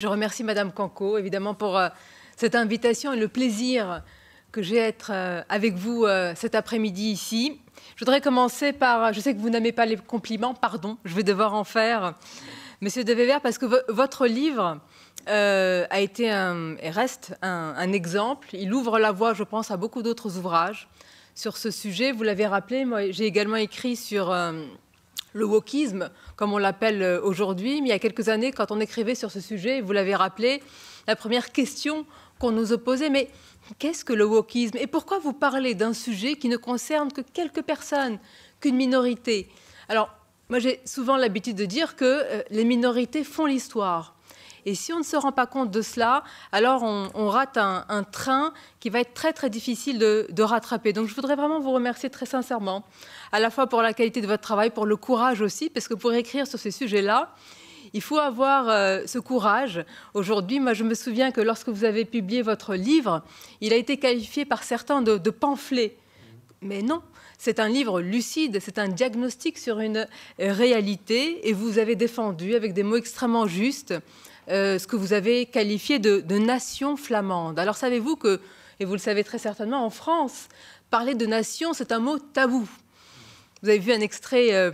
Je remercie Madame Canco, évidemment, pour euh, cette invitation et le plaisir que j'ai d'être euh, avec vous euh, cet après-midi ici. Je voudrais commencer par, je sais que vous n'aimez pas les compliments, pardon, je vais devoir en faire, Monsieur De Wever, parce que votre livre a été et reste un, un exemple. Il ouvre la voie, je pense, à beaucoup d'autres ouvrages sur ce sujet. Vous l'avez rappelé, moi j'ai également écrit sur le wokisme, comme on l'appelle euh, aujourd'hui. Mais il y a quelques années, quand on écrivait sur ce sujet, vous l'avez rappelé, la première question qu'on nous opposait, mais qu'est-ce que le wokisme Et pourquoi vous parlez d'un sujet qui ne concerne que quelques personnes, qu'une minorité Alors, moi j'ai souvent l'habitude de dire que euh, les minorités font l'histoire. Et si on ne se rend pas compte de cela, alors on, rate un, train qui va être très très difficile de, rattraper. Donc je voudrais vraiment vous remercier très sincèrement, à la fois pour la qualité de votre travail, pour le courage aussi, parce que pour écrire sur ces sujets-là, il faut avoir euh, ce courage. Aujourd'hui, moi, je me souviens que lorsque vous avez publié votre livre, il a été qualifié par certains de, de pamphlet. Mais non, c'est un livre lucide, c'est un diagnostic sur une réalité et vous avez défendu avec des mots extrêmement justes euh, ce que vous avez qualifié de, nation flamande. Alors savez-vous que, et vous le savez très certainement, en France, parler de nation, c'est un mot tabou. Vous avez vu un extrait euh,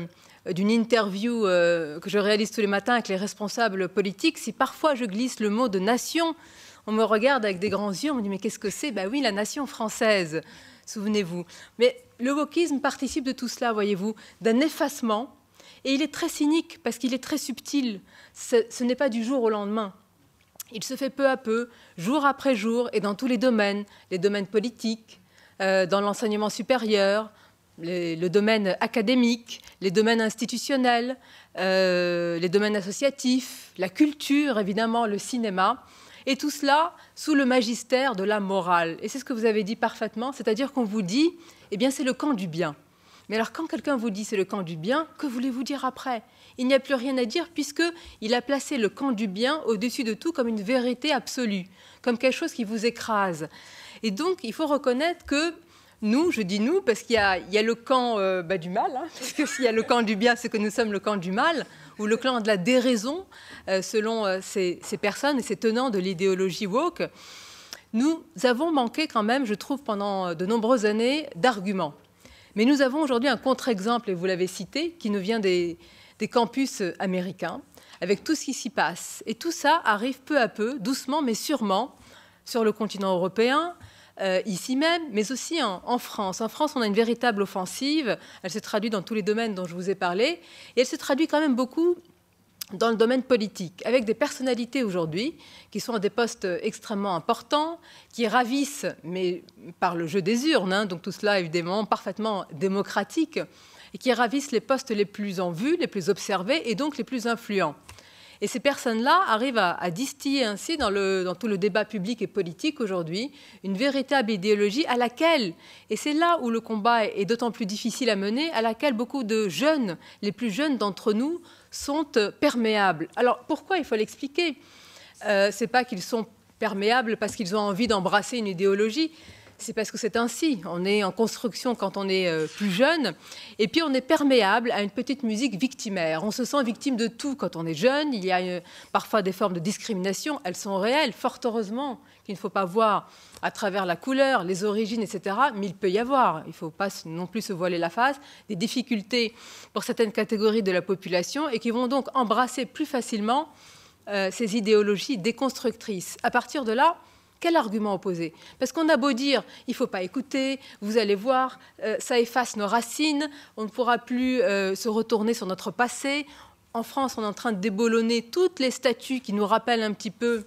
d'une interview euh, que je réalise tous les matins avec les responsables politiques. Si parfois je glisse le mot de nation, on me regarde avec des grands yeux, on me dit mais qu'est-ce que c'est Ben oui, la nation française, souvenez-vous. Mais le wokisme participe de tout cela, voyez-vous, d'un effacement et il est très cynique parce qu'il est très subtil. Ce, n'est pas du jour au lendemain. Il se fait peu à peu, jour après jour, et dans tous les domaines, les domaines politiques, euh, dans l'enseignement supérieur, le domaine académique, les domaines institutionnels, euh, les domaines associatifs, la culture, évidemment, le cinéma, et tout cela sous le magistère de la morale. Et c'est ce que vous avez dit parfaitement, c'est-à-dire qu'on vous dit, eh bien, c'est le camp du bien. Mais alors quand quelqu'un vous dit c'est le camp du bien, que voulez-vous dire après Il n'y a plus rien à dire puisque il a placé le camp du bien au-dessus de tout comme une vérité absolue, comme quelque chose qui vous écrase. Et donc il faut reconnaître que nous, je dis nous, parce qu'il y, a le camp euh, bah, du mal, hein, parce que s'il y a le camp du bien, c'est que nous sommes le camp du mal, ou le camp de la déraison, euh, selon euh, ces, ces, personnes et ces tenants de l'idéologie woke. Nous avons manqué quand même, je trouve, pendant de nombreuses années, d'arguments. Mais nous avons aujourd'hui un contre-exemple, et vous l'avez cité, qui nous vient des, campus américains, avec tout ce qui s'y passe. Et tout ça arrive peu à peu, doucement mais sûrement, sur le continent européen, euh, ici même, mais aussi en, France. En France, on a une véritable offensive. Elle se traduit dans tous les domaines dont je vous ai parlé. Et elle se traduit quand même beaucoup dans le domaine politique, avec des personnalités aujourd'hui qui sont à des postes extrêmement importants, qui ravissent, mais par le jeu des urnes, hein, donc tout cela évidemment parfaitement démocratique, et qui ravissent les postes les plus en vue, les plus observés et donc les plus influents. Et ces personnes-là arrivent à, distiller ainsi dans, tout le débat public et politique aujourd'hui une véritable idéologie à laquelle, et c'est là où le combat est d'autant plus difficile à mener, à laquelle beaucoup de jeunes, les plus jeunes d'entre nous, sont perméables. Alors pourquoi il faut l'expliquer euh, Ce n'est pas qu'ils sont perméables parce qu'ils ont envie d'embrasser une idéologie, c'est parce que c'est ainsi. On est en construction quand on est euh, plus jeune. Et puis, on est perméable à une petite musique victimaire. On se sent victime de tout quand on est jeune. Il y a euh, parfois des formes de discrimination. Elles sont réelles, fort heureusement, qu'il ne faut pas voir à travers la couleur, les origines, etc. Mais il peut y avoir, il ne faut pas non plus se voiler la face, des difficultés pour certaines catégories de la population et qui vont donc embrasser plus facilement euh, ces idéologies déconstructrices. À partir de là, quel argument opposé Parce qu'on a beau dire, il ne faut pas écouter, vous allez voir, euh, ça efface nos racines, on ne pourra plus euh, se retourner sur notre passé. En France, on est en train de déboulonner toutes les statues qui nous rappellent un petit peu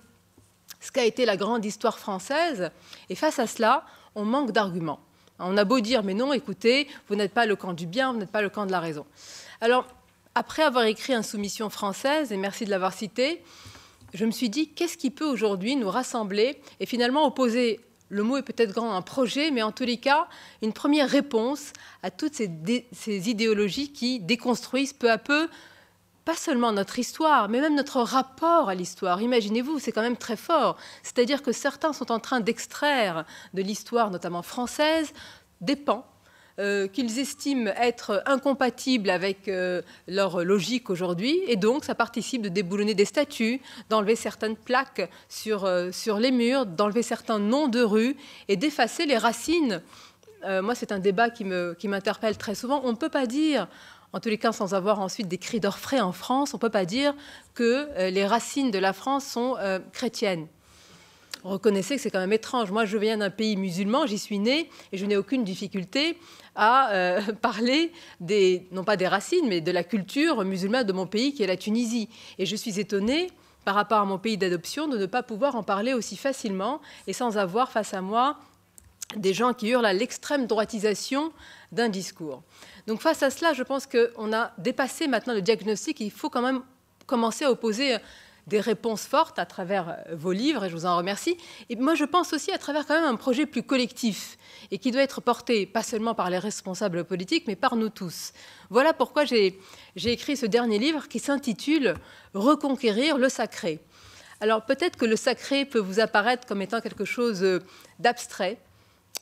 ce qu'a été la grande histoire française. Et face à cela, on manque d'arguments. On a beau dire, mais non, écoutez, vous n'êtes pas le camp du bien, vous n'êtes pas le camp de la raison. Alors, après avoir écrit Insoumission française, et merci de l'avoir cité, je me suis dit, qu'est-ce qui peut aujourd'hui nous rassembler et finalement opposer, le mot est peut-être grand, un projet, mais en tous les cas, une première réponse à toutes ces, idéologies qui déconstruisent peu à peu pas seulement notre histoire, mais même notre rapport à l'histoire. Imaginez-vous, c'est quand même très fort. C'est-à-dire que certains sont en train d'extraire de l'histoire, notamment française, des pans euh, qu'ils estiment être incompatibles avec euh, leur logique aujourd'hui. Et donc, ça participe de déboulonner des statues, d'enlever certaines plaques sur, euh, les murs, d'enlever certains noms de rues et d'effacer les racines. moi, c'est un débat qui m'interpelle très souvent. On ne peut pas dire en tous les cas sans avoir ensuite des cris d'orfraie en France, on ne peut pas dire que les racines de la France sont chrétiennes reconnaissez que c'est quand même étrange. Moi, je viens d'un pays musulman, j'y suis né et je n'ai aucune difficulté à euh, parler des, non pas des racines, mais de la culture musulmane de mon pays qui est la Tunisie. Et je suis étonnée par rapport à mon pays d'adoption de ne pas pouvoir en parler aussi facilement et sans avoir face à moi des gens qui hurlent à l'extrême droitisation d'un discours. Donc face à cela, je pense qu'on a dépassé maintenant le diagnostic. Il faut quand même commencer à opposer des réponses fortes à travers euh, vos livres, et je vous en remercie. Et moi, je pense aussi à travers quand même un projet plus collectif, et qui doit être porté pas seulement par les responsables politiques, mais par nous tous. Voilà pourquoi j'ai écrit ce dernier livre qui s'intitule Reconquérir le sacré. Alors peut-être que le sacré peut vous apparaître comme étant quelque chose euh, d'abstrait,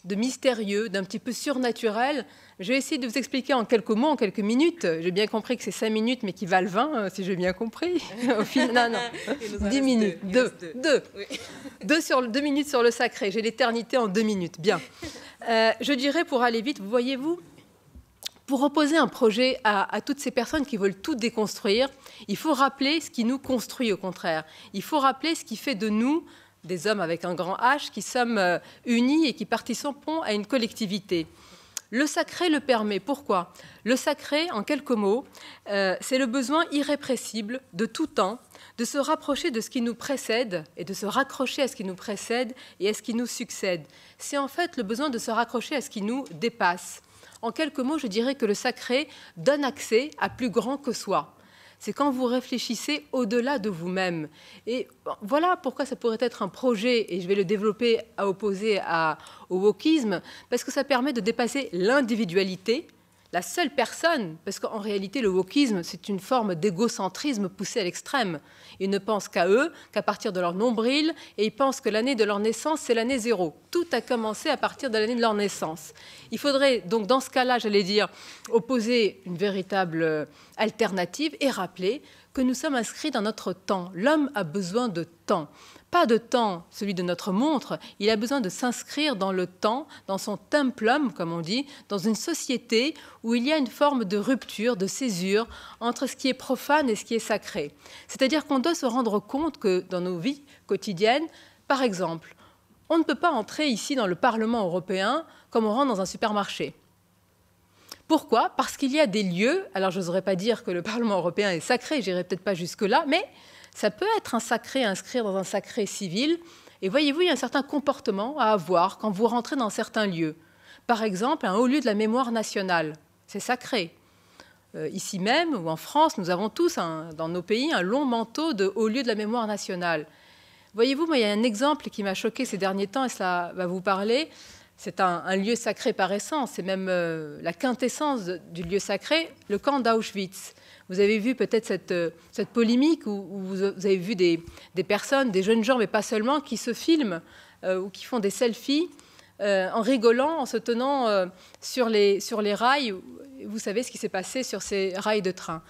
de mystérieux, d'un petit peu surnaturel. Je vais essayer de vous expliquer en quelques mots, en quelques minutes. J'ai bien compris que c'est cinq minutes, mais qui valent 20, euh, si j'ai bien compris. Au non, non. 10 minutes, Deux. Deux 2 sur minutes sur le sacré. J'ai l'éternité en deux minutes. Bien. Euh, je dirais, pour aller vite, voyez-vous, pour opposer un projet à, toutes ces personnes qui veulent tout déconstruire, il faut rappeler ce qui nous construit au contraire. Il faut rappeler ce qui fait de nous des hommes avec un grand H, qui sommes euh, unis et qui participons à une collectivité. Le sacré le permet. Pourquoi Le sacré, en quelques mots, euh, c'est le besoin irrépressible de tout temps de se rapprocher de ce qui nous précède et de se raccrocher à ce qui nous précède et à ce qui nous succède. C'est en fait le besoin de se raccrocher à ce qui nous dépasse. En quelques mots, je dirais que le sacré donne accès à plus grand que soi c'est quand vous réfléchissez au-delà de vous-même. Et voilà pourquoi ça pourrait être un projet, et je vais le développer à opposer à, au wokisme, parce que ça permet de dépasser l'individualité la seule personne, parce qu'en réalité le wokisme c'est une forme d'égocentrisme poussé à l'extrême. Ils ne pensent qu'à eux, qu'à partir de leur nombril, et ils pensent que l'année de leur naissance c'est l'année zéro. Tout a commencé à partir de l'année de leur naissance. Il faudrait donc dans ce cas-là, j'allais dire, opposer une véritable euh, alternative et rappeler que nous sommes inscrits dans notre temps. L'homme a besoin de temps. Pas de temps, celui de notre montre, il a besoin de s'inscrire dans le temps, dans son templum, comme on dit, dans une société où il y a une forme de rupture, de césure entre ce qui est profane et ce qui est sacré. C'est-à-dire qu'on doit se rendre compte que dans nos vies quotidiennes, par exemple, on ne peut pas entrer ici dans le Parlement européen comme on rentre dans un supermarché. Pourquoi Parce qu'il y a des lieux, alors je n'oserais pas dire que le Parlement européen est sacré, n'irai peut-être pas jusque-là, mais ça peut être un sacré à inscrire dans un sacré civil. Et voyez-vous, il y a un certain comportement à avoir quand vous rentrez dans certains lieux. Par exemple, un hein, haut lieu de la mémoire nationale, c'est sacré. Euh, ici même, ou en France, nous avons tous, hein, dans nos pays, un long manteau de haut lieu de la mémoire nationale. Voyez-vous, moi, il y a un exemple qui m'a choqué ces derniers temps, et cela va vous parler. C'est un, lieu sacré par essence, c'est même euh, la quintessence du lieu sacré, le camp d'Auschwitz. Vous avez vu peut-être cette, euh, polémique où, vous avez vu des, personnes, des jeunes gens, mais pas seulement, qui se filment euh, ou qui font des selfies en rigolant, en se tenant sur, les, rails. Vous savez ce qui s'est passé sur ces rails de train.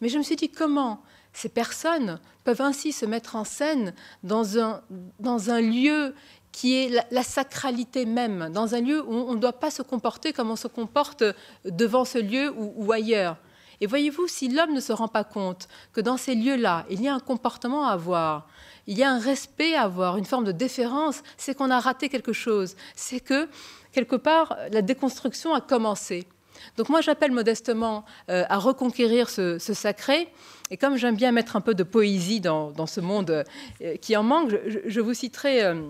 Mais je me suis dit comment ces personnes peuvent ainsi se mettre en scène dans un lieu qui est la, sacralité même, dans un lieu où on ne doit pas se comporter comme on se comporte devant ce lieu ou, ailleurs. Et voyez-vous, si l'homme ne se rend pas compte que dans ces lieux-là, il y a un comportement à avoir, il y a un respect à avoir, une forme de déférence, c'est qu'on a raté quelque chose, c'est que, quelque part, la déconstruction a commencé. Donc moi, j'appelle modestement euh, à reconquérir ce, sacré. Et comme j'aime bien mettre un peu de poésie dans, ce monde euh, qui en manque, je, vous citerai... Euh,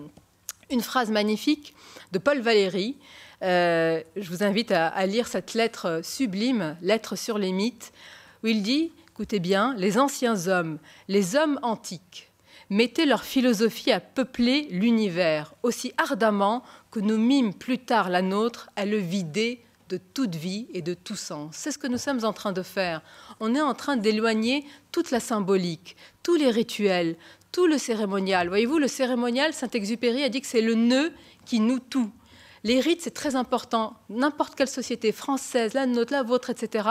une phrase magnifique de Paul Valéry. Euh, je vous invite à, à lire cette lettre sublime, Lettre sur les mythes, où il dit, écoutez bien, les anciens hommes, les hommes antiques, mettaient leur philosophie à peupler l'univers aussi ardemment que nous mîmes plus tard la nôtre à le vider de toute vie et de tout sens. C'est ce que nous sommes en train de faire. On est en train d'éloigner toute la symbolique, tous les rituels, tout le cérémonial. Voyez-vous, le cérémonial, Saint-Exupéry a dit que c'est le nœud qui nous tout. Les rites, c'est très important. N'importe quelle société française, la nôtre, la vôtre, etc.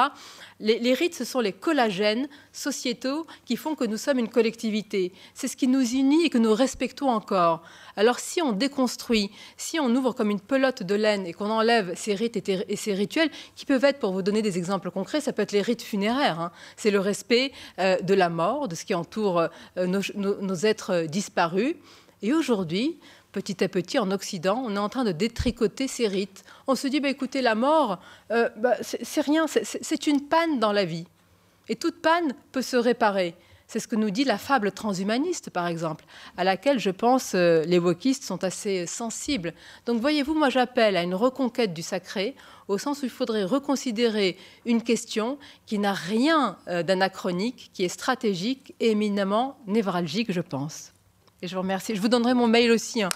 Les, rites, ce sont les collagènes sociétaux qui font que nous sommes une collectivité. C'est ce qui nous unit et que nous respectons encore. Alors si on déconstruit, si on ouvre comme une pelote de laine et qu'on enlève ces rites et, ces rituels, qui peuvent être, pour vous donner des exemples concrets, ça peut être les rites funéraires. Hein. C'est le respect euh, de la mort, de ce qui entoure euh, nos êtres disparus. Et aujourd'hui, petit à petit, en Occident, on est en train de détricoter ces rites. On se dit, bah, écoutez, la mort, euh, bah, c'est rien, c'est une panne dans la vie. Et toute panne peut se réparer. C'est ce que nous dit la fable transhumaniste, par exemple, à laquelle je pense euh, les wokistes sont assez sensibles. Donc voyez-vous, moi j'appelle à une reconquête du sacré, au sens où il faudrait reconsidérer une question qui n'a rien euh, d'anachronique, qui est stratégique et éminemment névralgique, je pense. Et je vous remercie. Je vous donnerai mon mail aussi. Hein.